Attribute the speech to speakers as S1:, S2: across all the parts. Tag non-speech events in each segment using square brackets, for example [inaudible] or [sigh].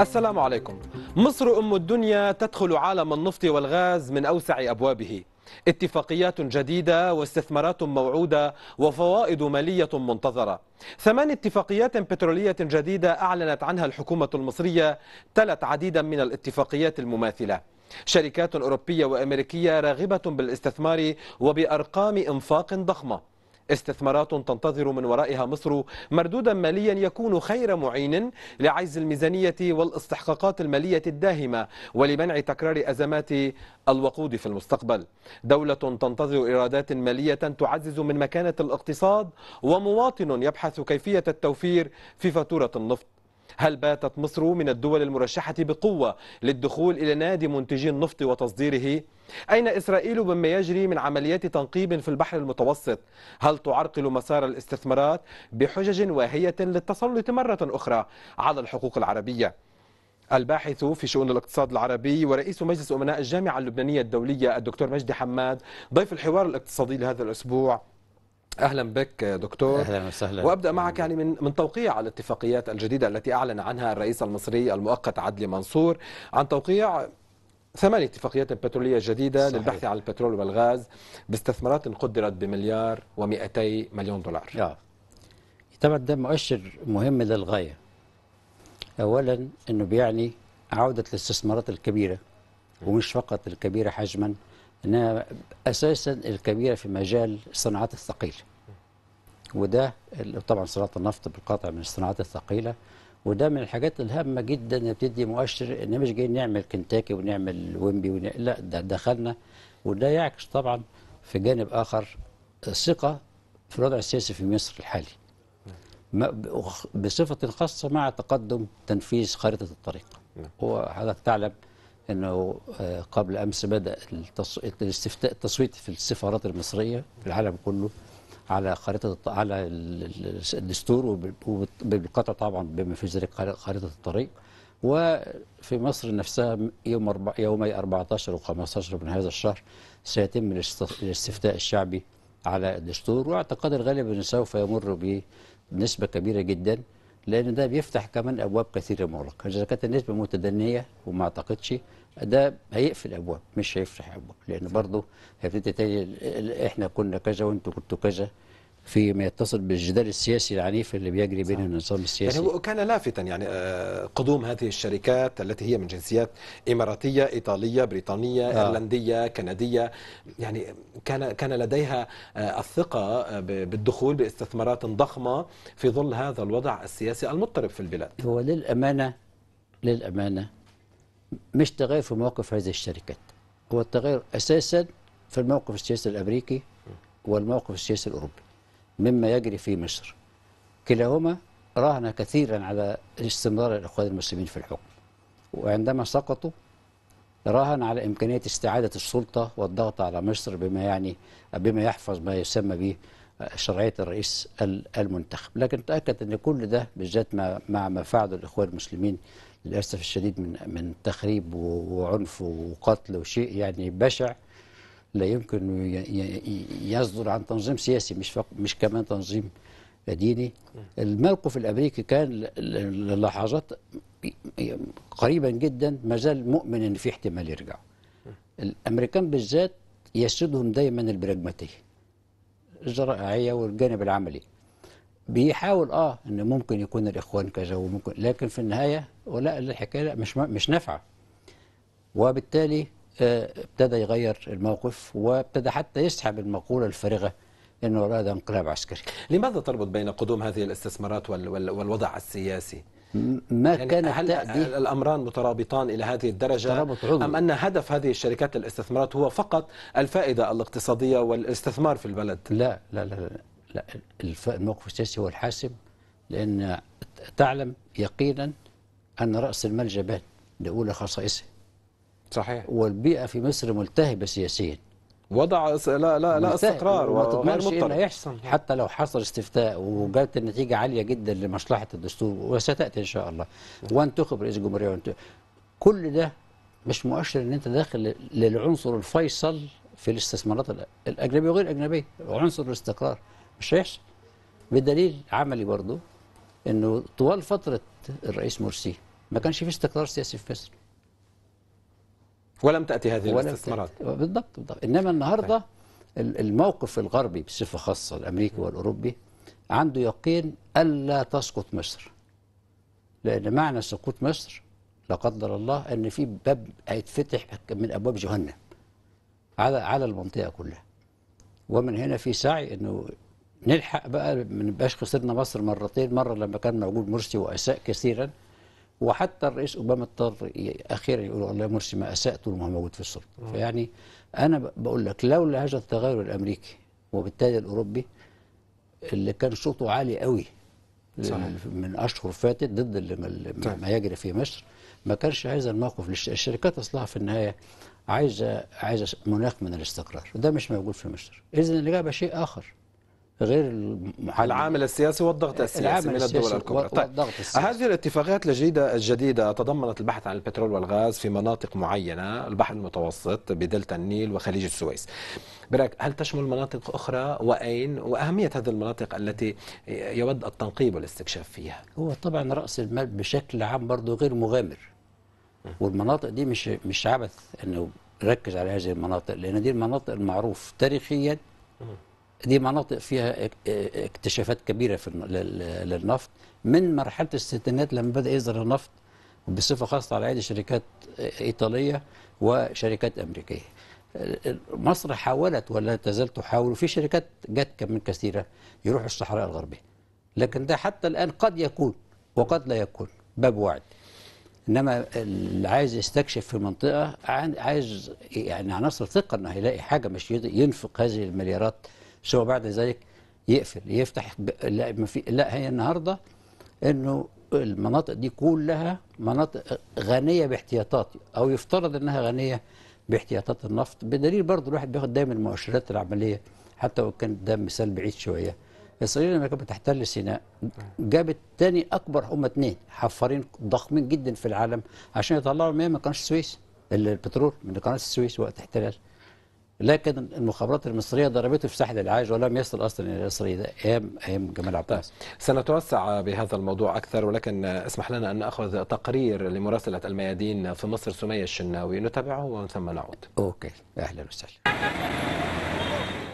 S1: السلام عليكم مصر أم الدنيا تدخل عالم النفط والغاز من أوسع أبوابه اتفاقيات جديدة واستثمارات موعودة وفوائد مالية منتظرة ثمان اتفاقيات بترولية جديدة أعلنت عنها الحكومة المصرية تلت عديدا من الاتفاقيات المماثلة شركات أوروبية وأمريكية راغبة بالاستثمار وبأرقام إنفاق ضخمة استثمارات تنتظر من ورائها مصر مردودا ماليا يكون خير معين لعجز الميزانية والاستحقاقات المالية الداهمة ولمنع تكرار أزمات الوقود في المستقبل دولة تنتظر إيرادات مالية تعزز من مكانة الاقتصاد ومواطن يبحث كيفية التوفير في فاتورة النفط هل باتت مصر من الدول المرشحة بقوة للدخول إلى نادي منتجي النفط وتصديره؟ أين إسرائيل مما يجري من عمليات تنقيب في البحر المتوسط؟ هل تعرقل مسار الاستثمارات بحجج واهية للتسلط مرة أخرى على الحقوق العربية؟ الباحث في شؤون الاقتصاد العربي ورئيس مجلس أمناء الجامعة اللبنانية الدولية الدكتور مجدي حماد ضيف الحوار الاقتصادي لهذا الأسبوع اهلا بك دكتور اهلا وسهلا وابدا معك يعني من من توقيع الاتفاقيات الجديده التي اعلن عنها الرئيس المصري المؤقت عدلي منصور عن توقيع ثمان اتفاقيات بترولية جديدة صحيح. للبحث عن البترول والغاز باستثمارات قدرت بمليار و200 مليون دولار نعم
S2: طبعا ده مؤشر مهم للغاية أولا أنه بيعني عودة الاستثمارات الكبيرة ومش فقط الكبيرة حجما انها اساسا الكبيره في مجال الصناعات الثقيله وده طبعا صناعه النفط بالقطع من الصناعات الثقيله وده من الحاجات الهامه جدا اللي بتدي مؤشر ان مش جايين نعمل كنتاكي ونعمل ويمبي ونعمل لا ده دخلنا وده يعكس طبعا في جانب اخر الثقه في الوضع السياسي في مصر الحالي بصفه خاصه مع تقدم تنفيذ خريطه الطريق نعم. وحضرتك تعلم أنه آه، قبل أمس بدأ الاستفتاء التصويت في السفارات المصرية في العالم كله على خريطة على الدستور وبالقطع طبعا بما في ذلك خريطة الطريق وفي مصر نفسها يوم أربع يومي 14 و15 من هذا الشهر سيتم الاستفتاء الشعبي على الدستور واعتقاد الغالب أنه سوف يمر بنسبة كبيرة جدا لأن ده بيفتح كمان أبواب كثيرة مغلقة إذا كانت النسبة متدنية وما أعتقدش ده هيقفل ابواب مش هيفتح ابواب لان برضه هيبتدي تاني احنا كنا كذا وانتوا كنتوا كذا فيما يتصل بالجدال السياسي العنيف اللي بيجري بين النظام يعني السياسي يعني
S1: هو كان لافتا يعني آه، قدوم هذه الشركات التي هي من جنسيات إماراتية إيطالية بريطانية آه. إيرلندية كندية يعني كان كان لديها آه، الثقة آه، بالدخول باستثمارات ضخمة في ظل هذا الوضع السياسي المضطرب في البلاد هو للأمانة
S2: للأمانة مش تغير في مواقف هذه الشركات هو التغير أساسا في الموقف السياسي الأمريكي والموقف السياسي الأوروبي مما يجري في مصر كلاهما راهن كثيرا على استمرار الإخوان المسلمين في الحكم وعندما سقطوا راهن على إمكانية استعادة السلطة والضغط على مصر بما يعني بما يحفظ ما يسمى به شرعية الرئيس المنتخب لكن تأكد أن كل ده بالذات مع ما فعله الإخوان المسلمين للاسف الشديد من من تخريب وعنف وقتل وشيء يعني بشع لا يمكن يصدر عن تنظيم سياسي مش مش كمان تنظيم ديني الموقف الامريكي كان للحظات قريبا جدا ما زال مؤمن ان في احتمال يرجع الامريكان بالذات يسدهم دايما البراجماتيه الزراعيه والجانب العملي بيحاول اه ان ممكن يكون الاخوان كذا وممكن لكن في النهايه ولا الحكايه مش مش نافعه وبالتالي آه، ابتدى يغير الموقف وابتدى حتى يسحب المقوله الفارغه انه هذا انقلاب عسكري.
S1: لماذا تربط بين قدوم هذه الاستثمارات والوضع السياسي؟
S2: ما يعني كان هل
S1: الامران مترابطان الى هذه الدرجه ام ان هدف هذه الشركات الاستثمارات هو فقط الفائده الاقتصاديه والاستثمار في البلد؟ لا لا لا, لا.
S2: لا الموقف السياسي هو الحاسم لأن تعلم يقينا أن رأس المال جبان لأولى خصائصه صحيح والبيئة في مصر ملتهبة سياسيا وضع لا لا لا استقرار وغير إيه مضطر يحصل حتى لو حصل استفتاء وجابت النتيجه عاليه جدا لمصلحه الدستور وستاتي ان شاء الله وانتخب رئيس جمهوريه وانت كل ده مش مؤشر ان انت داخل للعنصر الفيصل في الاستثمارات الاجنبيه وغير الاجنبيه عنصر الاستقرار مش هيحصل بدليل عملي برضه انه طوال فتره الرئيس مرسي ما كانش في استقرار سياسي في مصر
S1: ولم تاتي هذه الاستثمارات
S2: بالضبط بالضبط انما النهارده طيب. الموقف الغربي بصفه خاصه الامريكي والاوروبي عنده يقين الا تسقط مصر لان معنى سقوط مصر لا قدر الله ان في باب هيتفتح من ابواب جهنم على على المنطقه كلها ومن هنا في سعي انه نلحق بقى ما نبقاش خسرنا مصر مرتين مره لما كان موجود مرسي واساء كثيرا وحتى الرئيس اوباما اضطر اخيرا يقول والله مرسي ما اساء طول ما هو موجود في السلطه فيعني انا بقول لك لولا هذا التغير الامريكي وبالتالي الاوروبي اللي كان صوته عالي قوي صحيح. من اشهر فاتت ضد اللي طيب. ما يجري في مصر ما كانش عايز الموقف الشركات اصلها في النهايه عايزه عايزه مناخ من الاستقرار وده مش موجود في مصر اذا الاجابه شيء اخر
S1: غير المحلي. العامل السياسي والضغط السياسي من الدول الكبرى طيب. هذه الاتفاقيات الجديدة الجديدة تضمنت البحث عن البترول والغاز في مناطق معينة البحر المتوسط بدلتا النيل وخليج السويس برايك هل تشمل مناطق أخرى وأين وأهمية هذه المناطق التي يود التنقيب والاستكشاف فيها هو طبعا رأس المال بشكل عام برضه غير مغامر والمناطق دي
S2: مش مش عبث انه ركز على هذه المناطق لان دي المناطق المعروف تاريخيا دي مناطق فيها اكتشافات كبيره في للنفط من مرحله الستينات لما بدا يظهر النفط بصفه خاصه على ايدي شركات ايطاليه وشركات امريكيه. مصر حاولت ولا تزال تحاول وفي شركات جت كمان كثيره يروحوا الصحراء الغربيه. لكن ده حتى الان قد يكون وقد لا يكون باب وعد انما اللي عايز يستكشف في منطقه عايز يعني عناصر ثقه انه هيلاقي حاجه مش ينفق هذه المليارات بس هو بعد ذلك يقفل يفتح لا ما في لا هي النهارده انه المناطق دي كلها مناطق غنيه باحتياطات او يفترض انها غنيه باحتياطات النفط بدليل برضه الواحد بياخد دايما المؤشرات العمليه حتى لو كان ده مثال بعيد شويه اسرائيل لما كانت بتحتل سيناء جابت تاني اكبر هم اتنين حفارين ضخمين جدا في العالم عشان يطلعوا مياه من قناه السويس البترول من قناه السويس وقت احتلال لكن المخابرات المصريه
S1: ضربته في ساحل العاج ولم يصل اصلا الى ده ايام ايام جمال عبد الناصر. طيب، سنتوسع بهذا الموضوع اكثر ولكن اسمح لنا ان ناخذ تقرير لمراسله الميادين في مصر سميه الشناوي نتابعه ومن ثم نعود. اوكي اهلا وسهلا.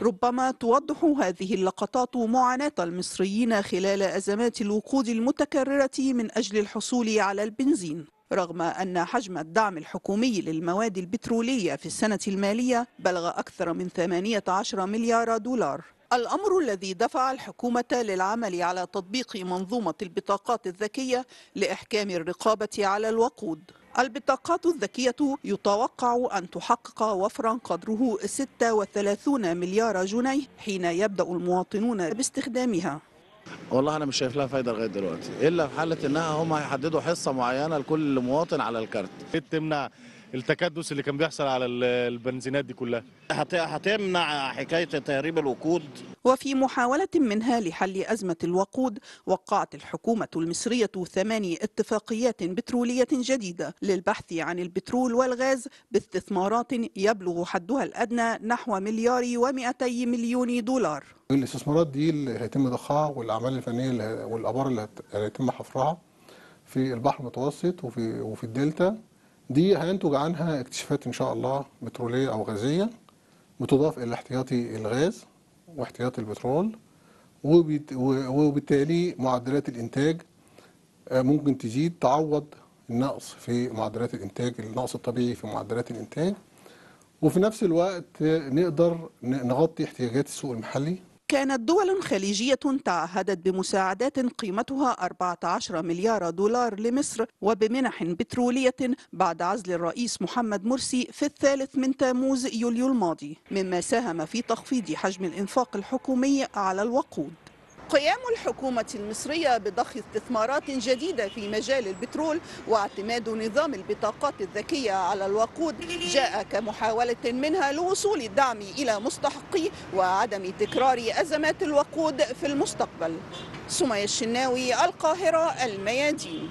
S3: ربما توضح هذه اللقطات معاناة المصريين خلال أزمات الوقود المتكررة من أجل الحصول على البنزين رغم أن حجم الدعم الحكومي للمواد البترولية في السنة المالية بلغ أكثر من 18 مليار دولار الأمر الذي دفع الحكومة للعمل على تطبيق منظومة البطاقات الذكية لإحكام الرقابة على الوقود البطاقات الذكية يتوقع أن تحقق وفرا قدره 36 مليار جنيه حين يبدأ المواطنون باستخدامها
S1: والله انا مش شايف لها فايده لغايه دلوقتي الا في حاله انها هم هيحددوا حصه معينه لكل مواطن على الكارت تمنع
S3: التكدس اللي كان بيحصل على البنزينات دي كلها هتمنع حكاية تهريب الوقود وفي محاولة منها لحل أزمة الوقود وقعت الحكومة المصرية ثماني اتفاقيات بترولية جديدة للبحث عن البترول والغاز باستثمارات يبلغ حدها الأدنى نحو مليار و200 مليون دولار
S1: الاستثمارات دي اللي هيتم ضخها والأعمال الفنية والأبار اللي هيتم حفرها في البحر المتوسط وفي وفي الدلتا دي هينتج عنها اكتشافات إن شاء الله بترولية أو غازية بتضاف إلى احتياطي الغاز واحتياطي البترول وبالتالي معدلات الإنتاج آه، ممكن تزيد تعوض النقص في معدلات الإنتاج النقص الطبيعي في معدلات الإنتاج وفي نفس الوقت نقدر نغطي احتياجات السوق المحلي
S3: كانت دول خليجية تعهدت بمساعدات قيمتها 14 مليار دولار لمصر وبمنح بترولية بعد عزل الرئيس محمد مرسي في الثالث من تموز يوليو الماضي مما ساهم في تخفيض حجم الإنفاق الحكومي على الوقود قيام الحكومة المصرية بضخ استثمارات جديدة في مجال البترول واعتماد نظام البطاقات الذكية على الوقود جاء كمحاولة منها لوصول الدعم إلى مستحقيه وعدم تكرار أزمات الوقود في المستقبل سمية الشناوي القاهرة الميادين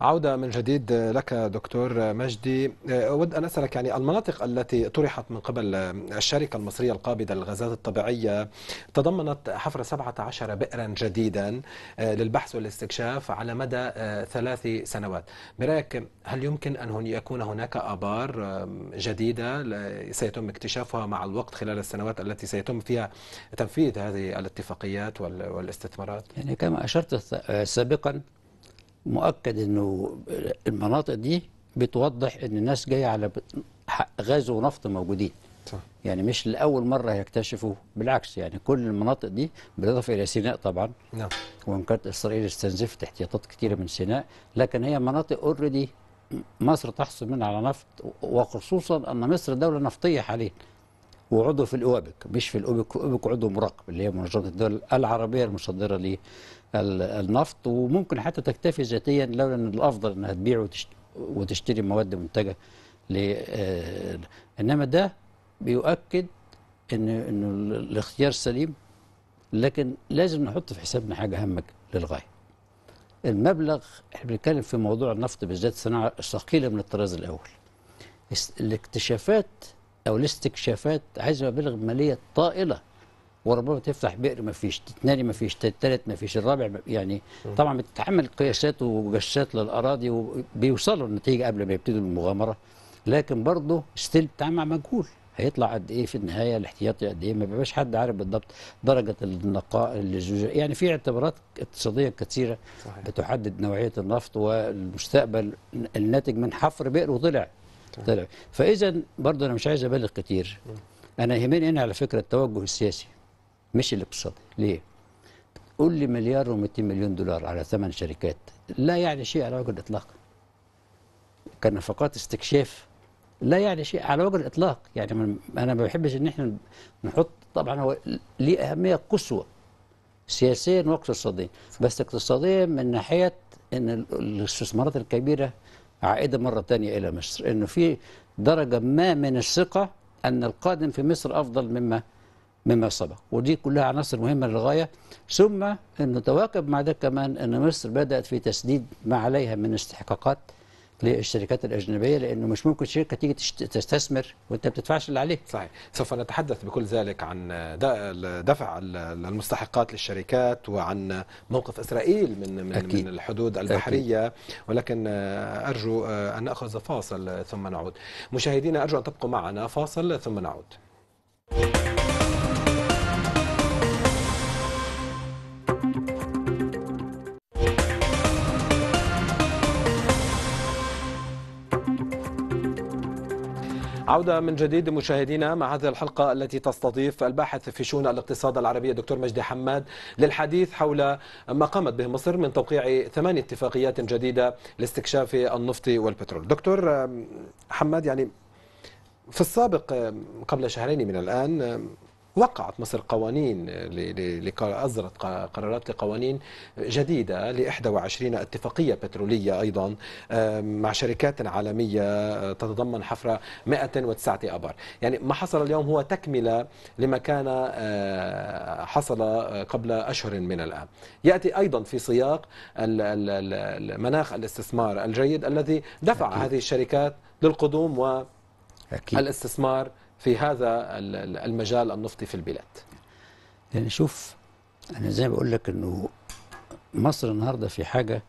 S1: عودة من جديد لك دكتور مجدي أه، أود أن أسألك يعني المناطق التي طرحت من قبل الشركة المصرية القابضة للغازات الطبيعية تضمنت حفر 17 بئرا جديدا أه، للبحث والاستكشاف على مدى أه، ثلاث سنوات برأيك هل يمكن أن يكون هناك آبار جديدة سيتم اكتشافها مع الوقت خلال السنوات التي سيتم فيها تنفيذ هذه الاتفاقيات والاستثمارات؟ يعني
S2: كما أشرت سابقا مؤكد انه المناطق دي بتوضح ان الناس جايه على غاز ونفط موجودين صح. يعني مش لاول مره هيكتشفوا بالعكس يعني كل المناطق دي بالاضافه الى سيناء طبعا نعم وان كانت اسرائيل استنزفت احتياطات كثيره من سيناء لكن هي مناطق اوريدي مصر تحصل منها على نفط وخصوصا ان مصر دوله نفطيه حاليا وعضو في الاوبك مش في الاوبك الاوبك عضو مراقب اللي هي منظمه الدول العربيه المصدره للنفط وممكن حتى تكتفي ذاتيا لولا ان الافضل انها تبيع وتشتري مواد منتجه ل آه، انما ده بيؤكد ان ان الاختيار سليم لكن لازم نحط في حسابنا حاجه هامه للغايه المبلغ احنا بنتكلم في موضوع النفط بالذات الصناعه الثقيله من الطراز الاول الاكتشافات أو الاستكشافات عايزة مبالغ مالية طائلة وربما تفتح بئر ما فيش تتنالي ما فيش تتلت ما فيش الرابع يعني طبعا بتتعمل قياسات وجشات للاراضي وبيوصلوا النتيجه قبل ما يبتدوا المغامره لكن برضه ستيل مع مجهول هيطلع قد ايه في النهايه الاحتياطي قد ايه ما بيبقاش حد عارف بالضبط درجه النقاء اللزوجه يعني في اعتبارات اقتصاديه كثيره صحيح. بتحدد نوعيه النفط والمستقبل الناتج من حفر بئر وطلع طلع فاذا برضه انا مش عايز ابالغ كتير انا يهمني هنا على فكره التوجه السياسي مش الاقتصادي ليه؟ قول لي مليار و200 مليون دولار على ثمان شركات لا يعني شيء على وجه الاطلاق كنفقات استكشاف لا يعني شيء على وجه الاطلاق يعني انا ما بحبش ان احنا نحط طبعا هو ليه اهميه قصوى سياسيا واقتصاديا بس اقتصاديا من ناحيه ان الاستثمارات الكبيره عائدة مرة تانية إلى مصر أنه في درجة ما من الثقة أن القادم في مصر أفضل مما مما سبق ودي كلها عناصر مهمة للغاية ثم أنه تواكب مع ده كمان أن مصر بدأت في تسديد ما عليها من استحقاقات للشركات
S1: الاجنبيه لانه مش ممكن شركه تيجي تستثمر وانت ما بتدفعش اللي عليك. صحيح، سوف نتحدث بكل ذلك عن دفع المستحقات للشركات وعن موقف اسرائيل من من, أكيد. من الحدود البحريه أكيد. ولكن ارجو ان ناخذ فاصل ثم نعود. مشاهدينا ارجو ان تبقوا معنا فاصل ثم نعود. عودة من جديد مشاهدينا مع هذه الحلقة التي تستضيف الباحث في شؤون الاقتصاد العربية الدكتور مجدي حماد للحديث حول ما قامت به مصر من توقيع ثمان اتفاقيات جديدة لاستكشاف النفط والبترول دكتور حماد يعني في السابق قبل شهرين من الآن وقعت مصر قوانين أصدرت قرارات لقوانين جديدة ل 21 اتفاقية بترولية أيضا آه، مع شركات عالمية آه، تتضمن حفرة 109 أبار يعني ما حصل اليوم هو تكملة لما كان آه، حصل قبل أشهر من الآن يأتي أيضا في سياق المناخ الاستثمار الجيد الذي دفع هذه الشركات للقدوم و أكيد. الاستثمار في هذا المجال النفطي في البلاد
S2: يعني شوف أنا زي ما بقول لك أنه مصر النهاردة في حاجة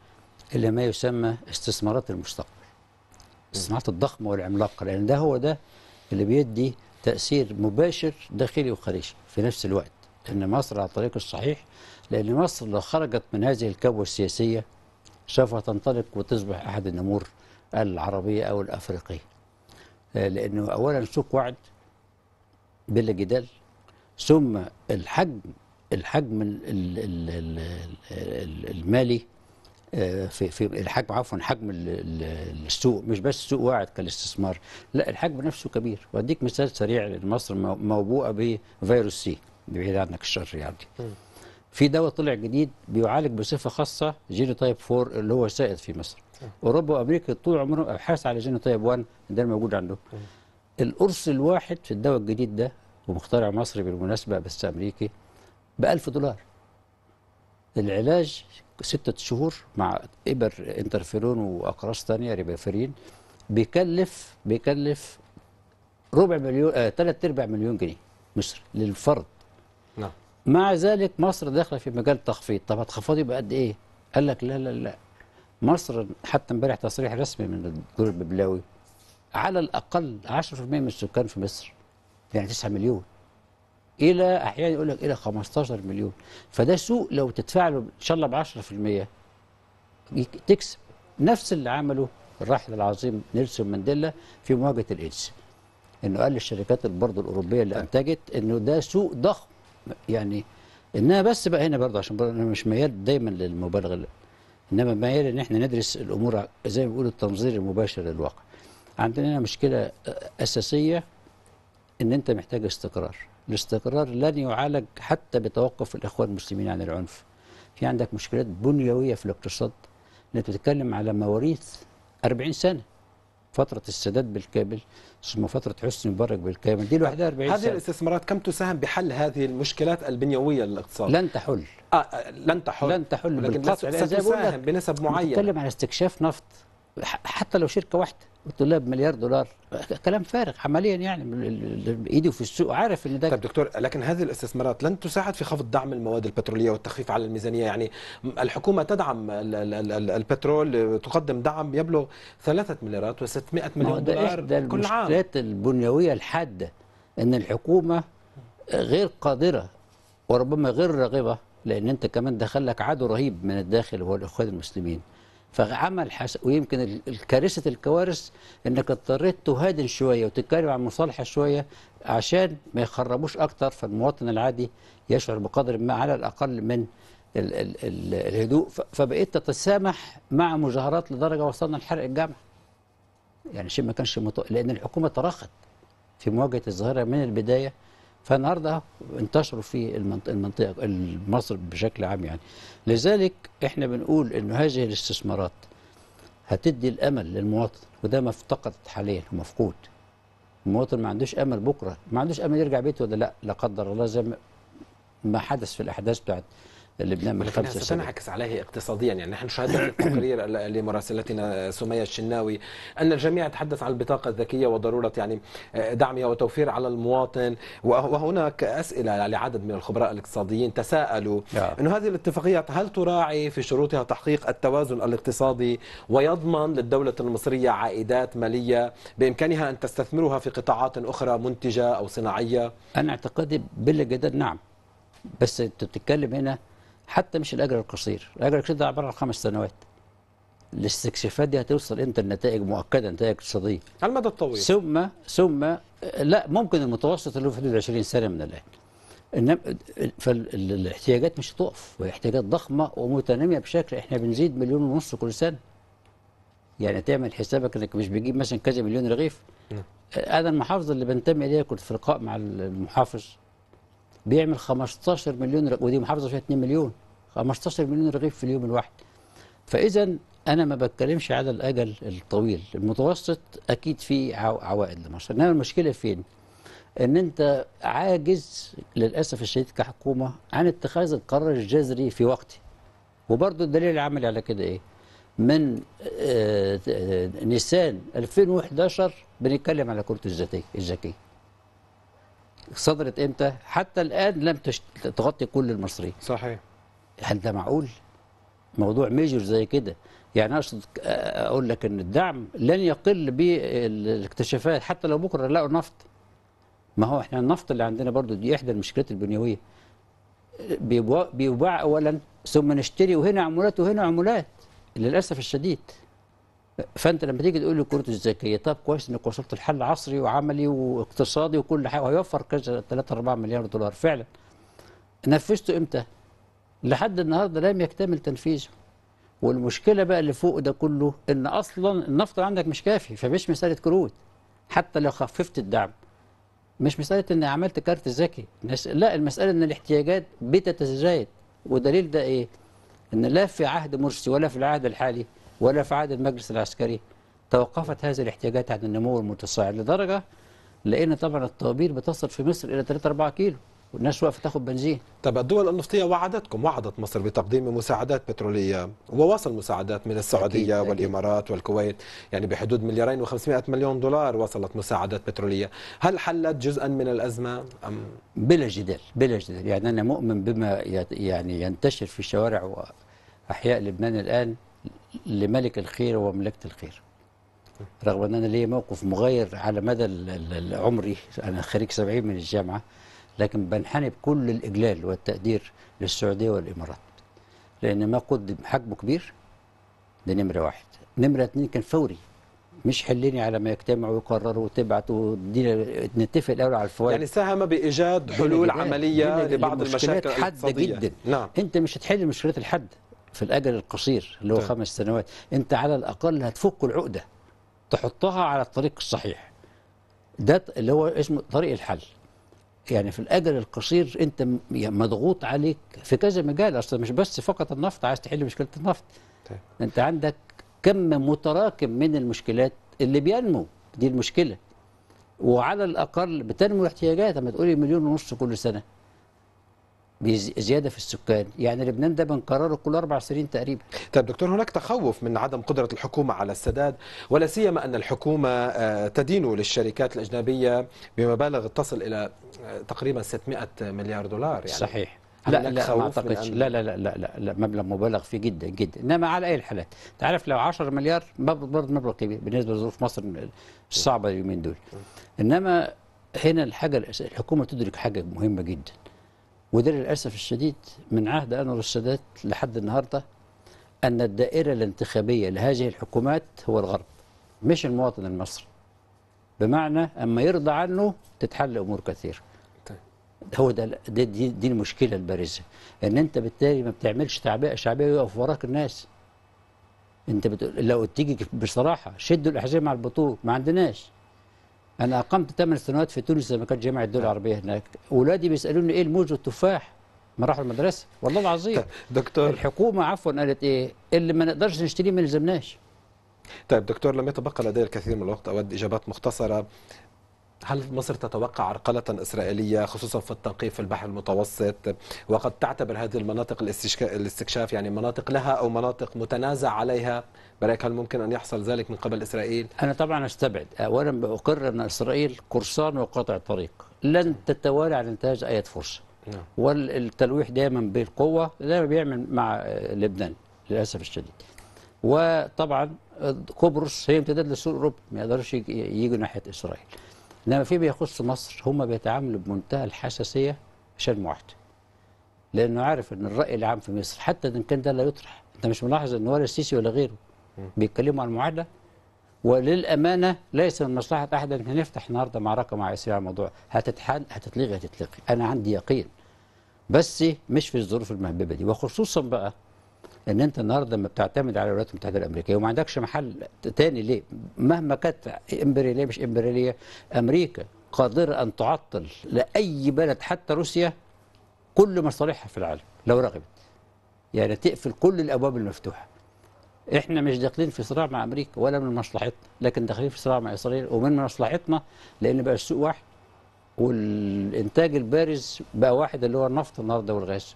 S2: إلى ما يسمى استثمارات المستقبل الصناعات الضخمة والعملاقة لأن ده هو ده اللي بيدي تأثير مباشر داخلي وخارجي في نفس الوقت أن مصر على الطريق الصحيح لأن مصر لو خرجت من هذه الكبوة السياسية سوف تنطلق وتصبح أحد النمور العربية أو الأفريقية آه، لأنه أولا سوق وعد بلا جدال ثم الحجم الحجم المالي آه، في في الحجم عفوا حجم السوق مش بس سوق واعد كالاستثمار لا الحجم نفسه كبير واديك مثال سريع لمصر موبوءه بفيروس سي بعيد عنك الشر يعني في دواء طلع جديد بيعالج بصفه خاصه تايب 4 اللي هو سائد في مصر اوروبا وامريكا طول عمرهم ابحاث على تايب 1 ده موجود عندهم القرص الواحد في الدواء الجديد ده ومخترع مصري بالمناسبه بس امريكي ب 1000 دولار العلاج ستة شهور مع إبر انترفيرون وأقراص ثانيه ريبافيرين بيكلف بيكلف ربع مليون آه أرباع مليون جنيه مصر للفرد مع ذلك مصر داخله في مجال تخفيض طب هتخفضي بقد ايه قال لك لا لا لا مصر حتى امبارح تصريح رسمي من الدكتور الببلاوي على الاقل 10% من السكان في مصر يعني 9 مليون الى احيانا يقول لك الى 15 مليون فده سوق لو تدفع له ان شاء الله ب 10% تكسب نفس اللي عمله الراحل العظيم نيلسون مانديلا في مواجهه الايدز انه قال للشركات برضه الاوروبيه اللي انتجت انه ده سوق ضخم يعني انها بس بقى هنا برضه عشان برضه انا مش ميال دايما للمبالغه انما ميال ان احنا ندرس الامور زي ما بيقولوا التنظير المباشر للواقع. عندنا هنا مشكله اساسيه ان انت محتاج استقرار، الاستقرار لن يعالج حتى بتوقف الاخوان المسلمين عن العنف. في عندك مشكلات بنيويه في الاقتصاد انت بتتكلم على مواريث 40 سنه فتره السادات بالكامل ثم فتره حسني مبارك بالكامل دي لوحدها 40 سنه هذه
S1: الاستثمارات كم تساهم بحل هذه المشكلات البنيويه للاقتصاد؟ لن تحل آه, آه، لن تحل لن تحل لكن بالقطع ستساهم بنسب معينه بنتكلم
S2: عن استكشاف نفط حتى لو شركه واحده
S1: والطلاب مليار بمليار دولار كلام فارغ عمليا يعني بايدي في السوق عارف ان ده طب دكتور لكن هذه الاستثمارات لن تساعد في خفض دعم المواد البتروليه والتخفيف على الميزانيه يعني الحكومه تدعم البترول تقدم دعم يبلغ 3 مليارات و600 مليون دولار ده كل عام المشكلات البنيويه الحاده ان الحكومه
S2: غير قادره وربما غير راغبه لان انت كمان دخل لك عدو رهيب من الداخل هو الاخوان المسلمين فعمل حس... ويمكن الكارثه الكوارث انك اضطريت تهادن شويه وتتكلم عن مصالحه شويه عشان ما يخربوش اكتر فالمواطن العادي يشعر بقدر ما على الاقل من ال... ال... ال... الهدوء ف... فبقيت تتسامح مع مجاهرات لدرجه وصلنا لحرق الجامع يعني شيء ما كانش مط... لان الحكومه تراخت في مواجهه الظاهره من البدايه فالنهارده انتشروا في المنطقه, المنطقة مصر بشكل عام يعني لذلك احنا بنقول انه هذه الاستثمارات هتدي الامل للمواطن وده ما افتقدت حاليا ومفقود المواطن ما عندوش امل بكره ما عندوش امل يرجع بيته ولا لا لا
S1: قدر الله زي
S2: ما حدث في الاحداث بتاعت لبنان من خمسة سنين ستنعكس
S1: عليه اقتصاديا يعني نحن شاهدنا في التقرير لمراسلتنا سمية الشناوي أن الجميع تحدث عن البطاقة الذكية وضرورة يعني آه، دعمها وتوفير على المواطن وهناك أسئلة لعدد من الخبراء الاقتصاديين تساءلوا أنه هذه الاتفاقيات هل تراعي في شروطها تحقيق التوازن الاقتصادي ويضمن للدولة المصرية عائدات مالية بإمكانها أن تستثمرها في قطاعات أخرى منتجة أو صناعية؟ أنا أعتقد بالجدد نعم بس أنت بتتكلم هنا حتى مش الأجر القصير
S2: الأجر القصير ده عبارة عن خمس سنوات الاستكشافات دي هتوصل امتى لنتائج مؤكده نتائج اقتصاديه على المدى الطويل ثم ثم لا ممكن المتوسط اللي هو في حدود 20 سنه من الان انما فالاحتياجات مش هتقف وهي احتياجات ضخمه ومتناميه بشكل احنا بنزيد مليون ونص كل سنه يعني تعمل حسابك انك مش بتجيب مثلا كذا مليون رغيف انا نعم. المحافظه اللي بنتمي اليها كنت في لقاء مع المحافظ بيعمل 15 مليون رغيف ودي محافظه فيها 2 مليون 15 مليون رغيف في اليوم الواحد فاذا انا ما بتكلمش على الاجل الطويل المتوسط اكيد في عوائد لمصر انما المشكله فين ان انت عاجز للاسف الشديد كحكومه عن اتخاذ القرار الجذري في وقته وبرضه الدليل العملي على كده ايه من آه، آه، نيسان 2011 بنتكلم على كرة الذاتيه الذكيه صدرت امتى حتى الان لم تغطي كل المصريين صحيح هل ده معقول موضوع ميجر زي كده يعني اقصد اقول لك ان الدعم لن يقل بالاكتشافات حتى لو بكره لقوا نفط ما هو احنا النفط اللي عندنا برضو دي احدى المشكلات البنيويه بيباع اولا ثم نشتري وهنا عمولات وهنا عمولات للاسف الشديد فانت لما تيجي تقول لي الكروت الذكيه طب كويس انك وصلت لحل عصري وعملي واقتصادي وكل حاجه وهيوفر كذا 3 4 مليار دولار فعلا نفذته امتى؟ لحد النهارده لم يكتمل تنفيذه والمشكله بقى اللي فوق ده كله ان اصلا النفط عندك مش كافي فمش مساله كروت حتى لو خففت الدعم مش مساله اني عملت كارت ذكي لا المساله ان الاحتياجات بتتزايد ودليل ده ايه؟ ان لا في عهد مرسي ولا في العهد الحالي ولا في عهد المجلس العسكري توقفت هذه الاحتياجات عن النمو المتصاعد لدرجة لأن طبعا الطوابير بتصل في مصر إلى 3 4
S1: كيلو والناس واقفه تاخد بنزين طب الدول النفطيه وعدتكم وعدت مصر بتقديم مساعدات بتروليه ووصل مساعدات من السعوديه أكيد والامارات أكيد. والكويت يعني بحدود مليارين و500 مليون دولار وصلت مساعدات بتروليه هل حلت جزءا من الازمه ام
S2: بلا جدال بلا جدال يعني انا مؤمن بما يعني ينتشر في شوارع واحياء لبنان الان لملك الخير ومملكة الخير رغم أن أنا ليا موقف مغير على مدى عمري أنا خريج 70 من الجامعة لكن بنحني بكل الإجلال والتقدير للسعودية والإمارات لأن ما قدم حجمه كبير ده نمرة واحد نمرة اتنين كان فوري مش حليني على ما يجتمعوا ويقرروا وتبعت نتفق الاول على الفوائد يعني
S1: ساهم بايجاد حلول عمليه لبعض المشاكل حاده جدا
S2: نعم. انت مش هتحل مشكله الحد في الأجل القصير اللي هو طيب. خمس سنوات أنت على الأقل هتفك العقدة تحطها على الطريق الصحيح ده اللي هو اسمه طريق الحل يعني في الاجل القصير انت مضغوط عليك في كذا مجال اصلا مش بس فقط النفط عايز تحل مشكله النفط طيب. انت عندك كم متراكم من المشكلات اللي بينمو دي المشكله وعلى الاقل بتنمو احتياجات اما تقولي مليون ونص كل سنه بزياده في السكان يعني لبنان ده بنكرره كل اربع سنين
S1: تقريبا طيب دكتور هناك تخوف من عدم قدره الحكومه على السداد ولا سيما ان الحكومه آه، تدين للشركات الاجنبيه بمبالغ تصل الى آه، تقريبا 600 مليار دولار يعني صحيح لا لا ما اعتقدش لا لا
S2: لا لا لا مبلغ مبالغ فيه جدا جدا انما على اي الحالات تعرف لو 10 مليار برضه مبلغ كبير بالنسبه لظروف مصر الصعبه اليومين دول انما هنا الحاجه الحكومه تدرك حاجه مهمه جدا وده للأسف الشديد من عهد أنور السادات لحد النهاردة أن الدائرة الانتخابية لهذه الحكومات هو الغرب مش المواطن المصري بمعنى أما يرضى عنه تتحل أمور كثيرة طيب. هو ده دي, دي, دي المشكلة البارزة ان انت بالتالي ما بتعملش تعبئة شعبية يقف وراك الناس انت بتقول لو تيجي بصراحة شدوا الأحزاب مع البطوله ما عندناش انا اقمت 8 سنوات في تونس لما كانت جامعه الدول نعم. العربيه هناك اولادي بيسالوني ايه الموز والتفاح ما راحوا المدرسه والله العظيم طيب، دكتور الحكومه عفوا
S1: قالت ايه اللي ما نقدرش نشتريه ما يلزمناش طيب دكتور لم يتبقى لدي الكثير من الوقت اود اجابات مختصره هل مصر تتوقع عرقلة إسرائيلية خصوصا في التنقيب في البحر المتوسط وقد تعتبر هذه المناطق الاستكشاف يعني مناطق لها أو مناطق متنازع عليها برأيك هل ممكن أن يحصل ذلك من قبل إسرائيل؟ أنا طبعا
S2: أستبعد أولا أقر أن إسرائيل قرصان وقاطع الطريق لن تتوالى عن إنتاج أي فرصة نعم. والتلويح دائما بالقوة دائما بيعمل مع لبنان للأسف الشديد وطبعا قبرص هي امتداد للسوق الأوروبي ما يقدرش يجوا ناحية إسرائيل انما فيما يخص مصر هم بيتعاملوا بمنتهى الحساسيه عشان معاهده لانه عارف ان الراي العام في مصر حتى ان كان ده لا يطرح انت مش ملاحظ ان ولا السيسي ولا غيره بيتكلموا عن المعاهده وللامانه ليس من مصلحه احد ان نفتح النهارده معركه مع اسرائيل على الموضوع هتتحل هتتلغي هتتلغي انا عندي يقين بس مش في الظروف المهببه دي وخصوصا بقى ان انت النهارده لما بتعتمد على الولايات المتحده الامريكيه وما عندكش محل تاني ليه مهما كانت امبرياليه مش امبرياليه امريكا قادره ان تعطل لاي بلد حتى روسيا كل مصالحها في العالم لو رغبت يعني تقفل كل الابواب المفتوحه احنا مش داخلين في صراع مع امريكا ولا من مصلحتنا لكن داخلين في صراع مع اسرائيل ومن مصلحتنا لان بقى السوق واحد والانتاج البارز بقى واحد اللي هو النفط النهارده والغاز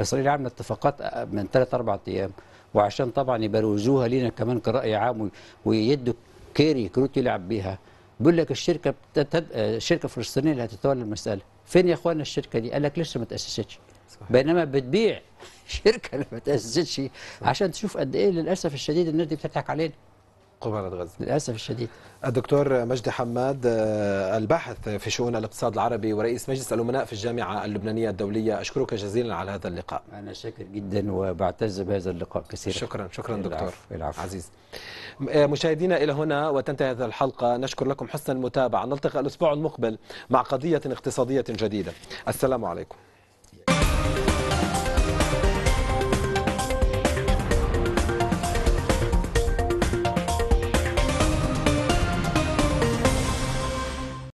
S2: إسرائيل عملت اتفاقات من ثلاث أربع أيام وعشان طبعا يبروزوها لينا كمان كرأي عام ويدوا كيري كروت يلعب بيها بيقول لك الشركه بتتد... الشركه الفلسطينيه اللي هتتولى المساله فين يا اخوانا الشركه دي قال لك لسه ما تاسستش بينما بتبيع [laughs] شركه اللي ما تاسستش
S1: عشان تشوف قد ايه للاسف الشديد الناس دي بتضحك علينا قبالة غزة للأسف الشديد الدكتور مجدي حماد آه، الباحث في شؤون الاقتصاد العربي ورئيس مجلس الأمناء في الجامعة اللبنانية الدولية أشكرك جزيلا على هذا اللقاء أنا شاكر جدا وبعتز بهذا اللقاء كثيرا شكرا شكرا العفو. دكتور العفو. عزيز آه، مشاهدينا إلى هنا وتنتهي هذه الحلقة نشكر لكم حسن المتابعة نلتقي الأسبوع المقبل مع قضية اقتصادية جديدة السلام عليكم